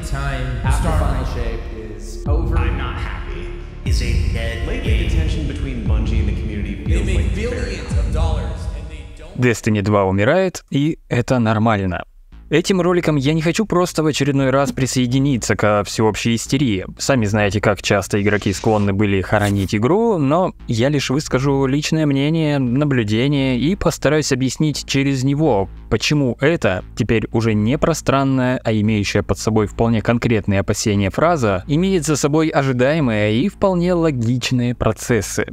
the time. After Final Shape is over. I'm not happy. Is a dead Lately, the tension between Bungie and the community feels They make like billions of dollars. Destiny 2 умирает, и это нормально. Этим роликом я не хочу просто в очередной раз присоединиться ко всеобщей истерии. Сами знаете, как часто игроки склонны были хоронить игру, но я лишь выскажу личное мнение, наблюдение и постараюсь объяснить через него, почему это, теперь уже не пространная, а имеющая под собой вполне конкретные опасения фраза, имеет за собой ожидаемые и вполне логичные процессы.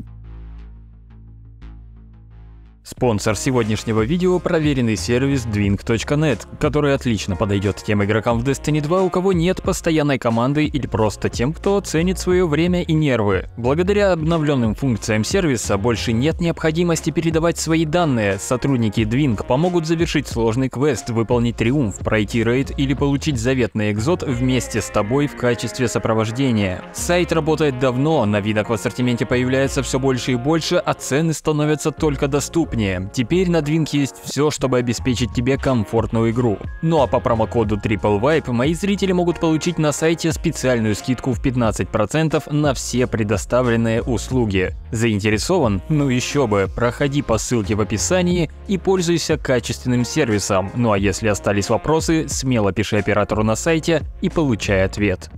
Спонсор сегодняшнего видео – проверенный сервис Dwing.net, который отлично подойдет тем игрокам в Destiny 2, у кого нет постоянной команды или просто тем, кто ценит свое время и нервы. Благодаря обновленным функциям сервиса больше нет необходимости передавать свои данные, сотрудники Dwing помогут завершить сложный квест, выполнить триумф, пройти рейд или получить заветный экзот вместе с тобой в качестве сопровождения. Сайт работает давно, новинок в ассортименте появляется все больше и больше, а цены становятся только доступнее доступнее. Теперь на Dwing есть все, чтобы обеспечить тебе комфортную игру. Ну а по промокоду Triple Vibe мои зрители могут получить на сайте специальную скидку в 15% на все предоставленные услуги. Заинтересован? Ну еще бы, проходи по ссылке в описании и пользуйся качественным сервисом. Ну а если остались вопросы, смело пиши оператору на сайте и получай ответ.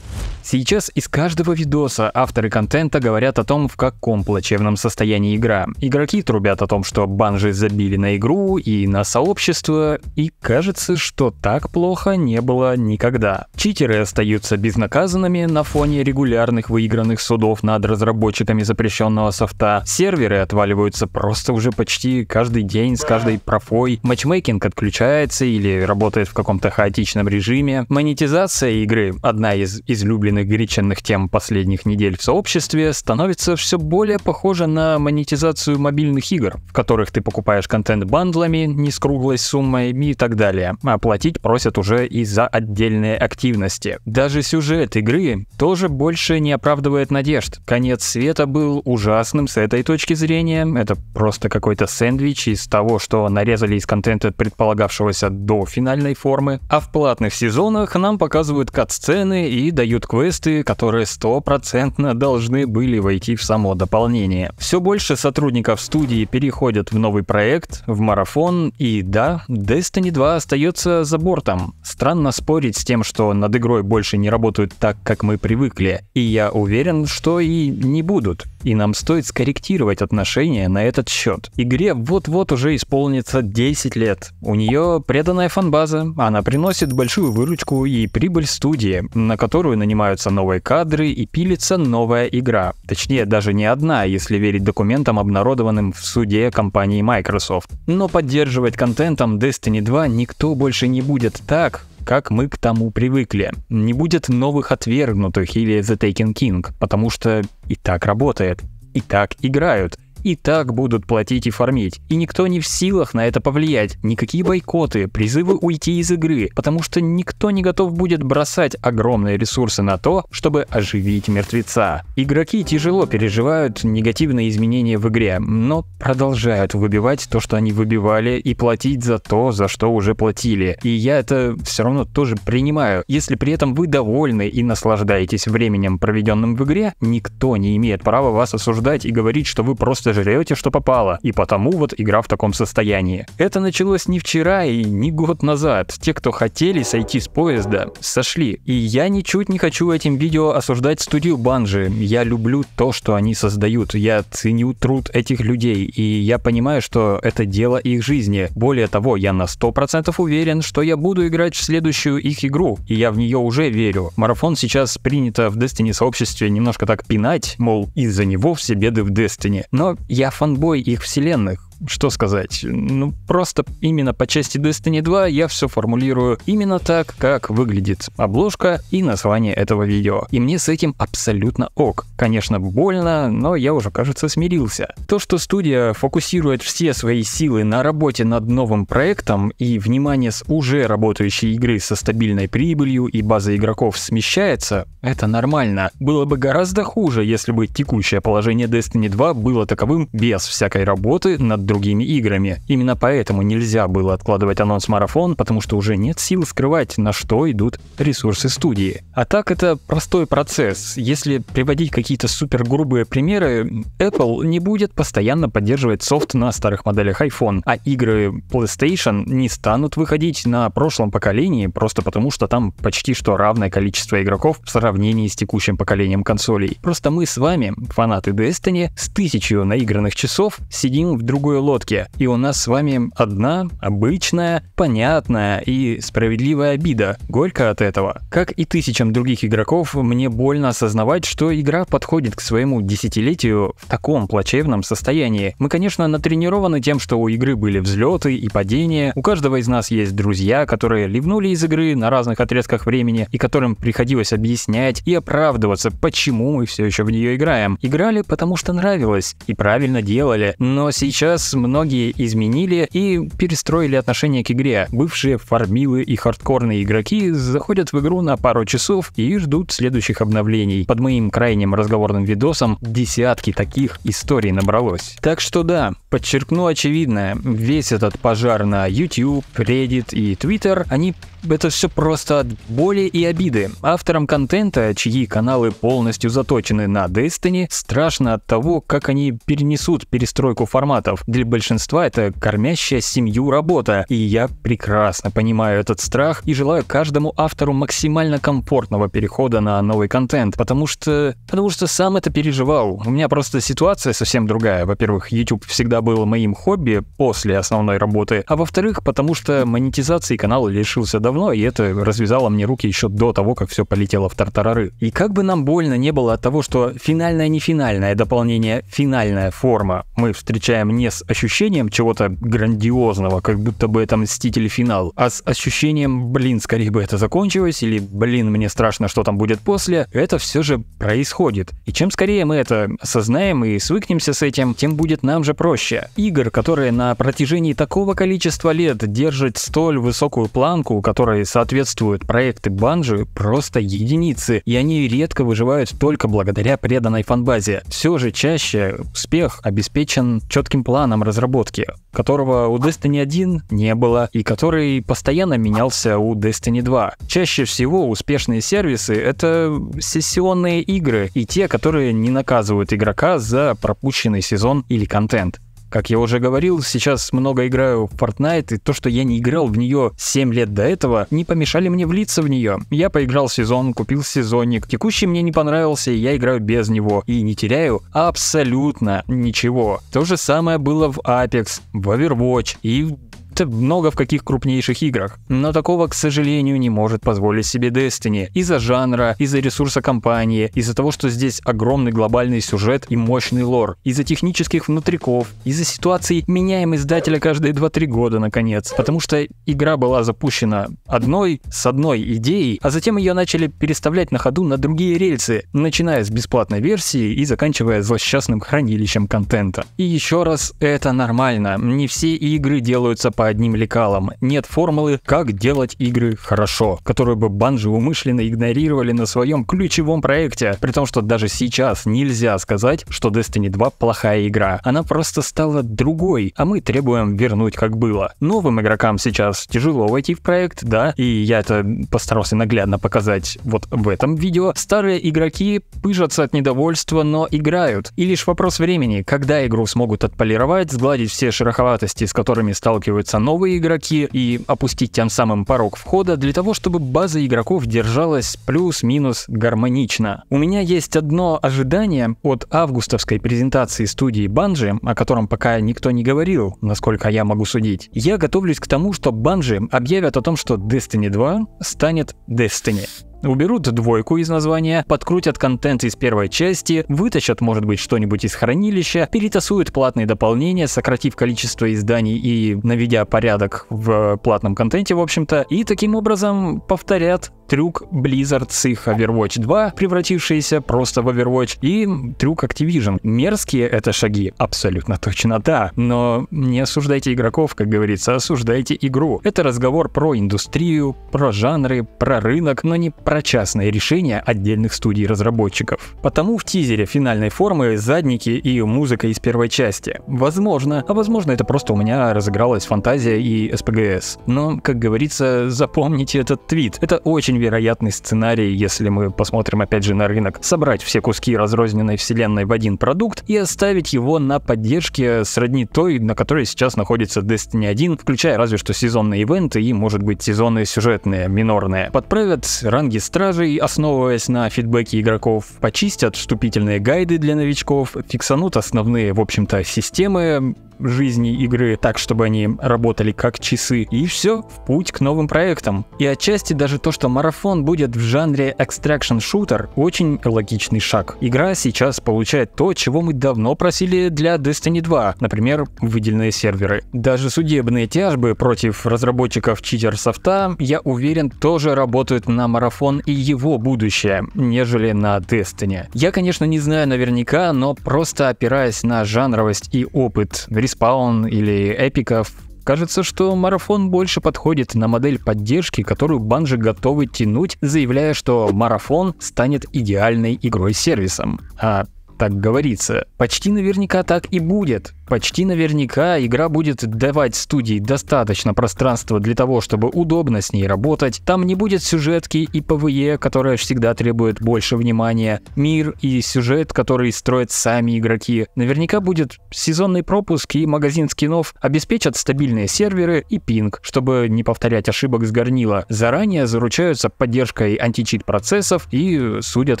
Сейчас из каждого видоса авторы контента говорят о том, в каком плачевном состоянии игра. Игроки трубят о том, что банжи забили на игру и на сообщество, и кажется, что так плохо не было никогда. Читеры остаются безнаказанными на фоне регулярных выигранных судов над разработчиками запрещенного софта. Серверы отваливаются просто уже почти каждый день с каждой профой. Матчмейкинг отключается или работает в каком-то хаотичном режиме. Монетизация игры — одна из излюбленных обусловленных горяченных тем последних недель в сообществе, становится все более похоже на монетизацию мобильных игр, в которых ты покупаешь контент бандлами, не с круглой суммой и так далее, а платить просят уже и за отдельные активности. Даже сюжет игры тоже больше не оправдывает надежд. Конец света был ужасным с этой точки зрения, это просто какой-то сэндвич из того, что нарезали из контента предполагавшегося до финальной формы, а в платных сезонах нам показывают кат-сцены и дают квесты квесты, которые стопроцентно должны были войти в само дополнение. Все больше сотрудников студии переходят в новый проект, в марафон, и да, Destiny 2 остается за бортом. Странно спорить с тем, что над игрой больше не работают так, как мы привыкли, и я уверен, что и не будут и нам стоит скорректировать отношения на этот счет. Игре вот-вот уже исполнится 10 лет. У нее преданная фанбаза, она приносит большую выручку и прибыль студии, на которую нанимаются новые кадры и пилится новая игра. Точнее, даже не одна, если верить документам, обнародованным в суде компании Microsoft. Но поддерживать контентом Destiny 2 никто больше не будет так, как мы к тому привыкли. Не будет новых отвергнутых или The Taken King, потому что и так работает, и так играют — и так будут платить и фармить. И никто не в силах на это повлиять. Никакие бойкоты, призывы уйти из игры, потому что никто не готов будет бросать огромные ресурсы на то, чтобы оживить мертвеца. Игроки тяжело переживают негативные изменения в игре, но продолжают выбивать то, что они выбивали, и платить за то, за что уже платили. И я это все равно тоже принимаю. Если при этом вы довольны и наслаждаетесь временем, проведенным в игре, никто не имеет права вас осуждать и говорить, что вы просто сожрете, что попало, и потому вот игра в таком состоянии. Это началось не вчера и не год назад. Те, кто хотели сойти с поезда, сошли. И я ничуть не хочу этим видео осуждать студию Банжи. Я люблю то, что они создают. Я ценю труд этих людей, и я понимаю, что это дело их жизни. Более того, я на 100% уверен, что я буду играть в следующую их игру, и я в нее уже верю. Марафон сейчас принято в Destiny сообществе немножко так пинать, мол, из-за него все беды в Destiny. Но я фанбой их вселенных что сказать? Ну, просто именно по части Destiny 2 я все формулирую именно так, как выглядит обложка и название этого видео. И мне с этим абсолютно ок. Конечно, больно, но я уже, кажется, смирился. То, что студия фокусирует все свои силы на работе над новым проектом и внимание с уже работающей игры со стабильной прибылью и базой игроков смещается, это нормально. Было бы гораздо хуже, если бы текущее положение Destiny 2 было таковым без всякой работы над другими играми. Именно поэтому нельзя было откладывать анонс-марафон, потому что уже нет сил скрывать, на что идут ресурсы студии. А так это простой процесс. Если приводить какие-то супер грубые примеры, Apple не будет постоянно поддерживать софт на старых моделях iPhone, а игры PlayStation не станут выходить на прошлом поколении просто потому, что там почти что равное количество игроков в сравнении с текущим поколением консолей. Просто мы с вами, фанаты Destiny, с тысячью наигранных часов сидим в другой большой лодке, и у нас с вами одна, обычная, понятная и справедливая обида. Горько от этого. Как и тысячам других игроков, мне больно осознавать, что игра подходит к своему десятилетию в таком плачевном состоянии. Мы, конечно, натренированы тем, что у игры были взлеты и падения, у каждого из нас есть друзья, которые ливнули из игры на разных отрезках времени и которым приходилось объяснять и оправдываться, почему мы все еще в нее играем. Играли, потому что нравилось и правильно делали, но сейчас многие изменили и перестроили отношение к игре. Бывшие фармилы и хардкорные игроки заходят в игру на пару часов и ждут следующих обновлений. Под моим крайним разговорным видосом десятки таких историй набралось. Так что да, подчеркну очевидное, весь этот пожар на YouTube, Reddit и Twitter, они это все просто от боли и обиды. Авторам контента, чьи каналы полностью заточены на Destiny, страшно от того, как они перенесут перестройку форматов. Для большинства это кормящая семью работа, и я прекрасно понимаю этот страх и желаю каждому автору максимально комфортного перехода на новый контент, потому что... потому что сам это переживал. У меня просто ситуация совсем другая. Во-первых, YouTube всегда был моим хобби после основной работы, а во-вторых, потому что монетизации канала лишился до давно, и это развязало мне руки еще до того, как все полетело в тартарары. И как бы нам больно не было от того, что финальное не финальное а дополнение, финальная форма мы встречаем не с ощущением чего-то грандиозного, как будто бы это мститель финал, а с ощущением, блин, скорее бы это закончилось, или блин, мне страшно, что там будет после, это все же происходит. И чем скорее мы это осознаем и свыкнемся с этим, тем будет нам же проще. Игр, которые на протяжении такого количества лет держат столь высокую планку, которая которой соответствуют проекты Банжи, просто единицы, и они редко выживают только благодаря преданной фанбазе. Все же чаще успех обеспечен четким планом разработки, которого у Destiny 1 не было и который постоянно менялся у Destiny 2. Чаще всего успешные сервисы — это сессионные игры и те, которые не наказывают игрока за пропущенный сезон или контент. Как я уже говорил, сейчас много играю в Fortnite, и то, что я не играл в нее 7 лет до этого, не помешали мне влиться в нее. Я поиграл сезон, купил сезонник, текущий мне не понравился, и я играю без него, и не теряю абсолютно ничего. То же самое было в Apex, в Overwatch и в это много в каких крупнейших играх. Но такого, к сожалению, не может позволить себе Destiny. Из-за жанра, из-за ресурса компании, из-за того, что здесь огромный глобальный сюжет и мощный лор, из-за технических внутриков, из-за ситуации меняем издателя каждые 2-3 года, наконец. Потому что игра была запущена одной, с одной идеей, а затем ее начали переставлять на ходу на другие рельсы, начиная с бесплатной версии и заканчивая злосчастным хранилищем контента. И еще раз, это нормально. Не все игры делаются по одним лекалом. Нет формулы «Как делать игры хорошо», которую бы банжи умышленно игнорировали на своем ключевом проекте, при том, что даже сейчас нельзя сказать, что Destiny 2 плохая игра. Она просто стала другой, а мы требуем вернуть как было. Новым игрокам сейчас тяжело войти в проект, да, и я это постарался наглядно показать вот в этом видео. Старые игроки пыжатся от недовольства, но играют. И лишь вопрос времени, когда игру смогут отполировать, сгладить все шероховатости, с которыми сталкиваются появятся новые игроки и опустить тем самым порог входа для того, чтобы база игроков держалась плюс-минус гармонично. У меня есть одно ожидание от августовской презентации студии Банжи, о котором пока никто не говорил, насколько я могу судить. Я готовлюсь к тому, что Банжи объявят о том, что Destiny 2 станет Destiny. Уберут двойку из названия, подкрутят контент из первой части, вытащат, может быть, что-нибудь из хранилища, перетасуют платные дополнения, сократив количество изданий и наведя порядок в платном контенте, в общем-то, и таким образом повторят трюк Blizzard с их Overwatch 2, превратившийся просто в Overwatch, и трюк Activision. Мерзкие это шаги, абсолютно точно, да, но не осуждайте игроков, как говорится, осуждайте игру. Это разговор про индустрию, про жанры, про рынок, но не про частные решения отдельных студий разработчиков. Потому в тизере финальной формы задники и музыка из первой части. Возможно, а возможно это просто у меня разыгралась фантазия и СПГС. Но, как говорится, запомните этот твит. Это очень невероятный сценарий, если мы посмотрим опять же на рынок, собрать все куски разрозненной вселенной в один продукт и оставить его на поддержке сродни той, на которой сейчас находится Destiny 1, включая разве что сезонные ивенты и, может быть, сезонные сюжетные, минорные. Подправят ранги стражей, основываясь на фидбэке игроков, почистят вступительные гайды для новичков, фиксанут основные, в общем-то, системы, жизни игры так, чтобы они работали как часы. И все, в путь к новым проектам. И отчасти даже то, что марафон будет в жанре экстракшн шутер очень логичный шаг. Игра сейчас получает то, чего мы давно просили для Destiny 2, например, выделенные серверы. Даже судебные тяжбы против разработчиков читер-софта, я уверен, тоже работают на марафон и его будущее, нежели на Destiny. Я, конечно, не знаю наверняка, но просто опираясь на жанровость и опыт, Respawn или Эпиков, Кажется, что марафон больше подходит на модель поддержки, которую банжи готовы тянуть, заявляя, что марафон станет идеальной игрой-сервисом. А так говорится. Почти наверняка так и будет. Почти наверняка игра будет давать студии достаточно пространства для того, чтобы удобно с ней работать. Там не будет сюжетки и ПВЕ, которая всегда требует больше внимания. Мир и сюжет, который строят сами игроки. Наверняка будет сезонный пропуск и магазин скинов обеспечат стабильные серверы и пинг, чтобы не повторять ошибок с горнила. Заранее заручаются поддержкой античит процессов и судят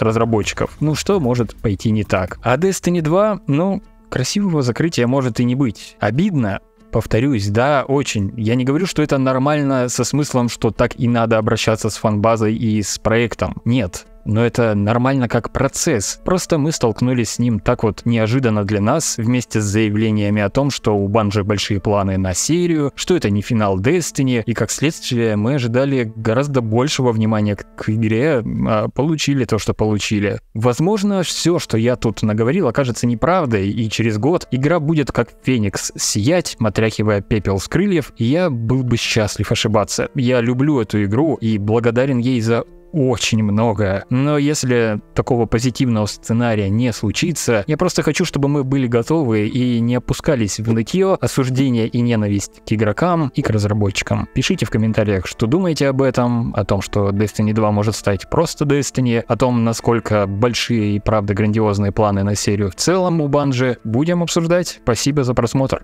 разработчиков. Ну что может пойти не так? так. А Destiny 2, ну, красивого закрытия может и не быть. Обидно, повторюсь, да, очень. Я не говорю, что это нормально со смыслом, что так и надо обращаться с фанбазой и с проектом. Нет но это нормально как процесс. Просто мы столкнулись с ним так вот неожиданно для нас, вместе с заявлениями о том, что у Банжи большие планы на серию, что это не финал Destiny, и как следствие мы ожидали гораздо большего внимания к игре, а получили то, что получили. Возможно, все, что я тут наговорил, окажется неправдой, и через год игра будет как Феникс сиять, матряхивая пепел с крыльев, и я был бы счастлив ошибаться. Я люблю эту игру и благодарен ей за очень много. Но если такого позитивного сценария не случится, я просто хочу, чтобы мы были готовы и не опускались в нытье, осуждение и ненависть к игрокам и к разработчикам. Пишите в комментариях, что думаете об этом, о том, что Destiny 2 может стать просто Destiny, о том, насколько большие и правда грандиозные планы на серию в целом у Банжи. Будем обсуждать. Спасибо за просмотр.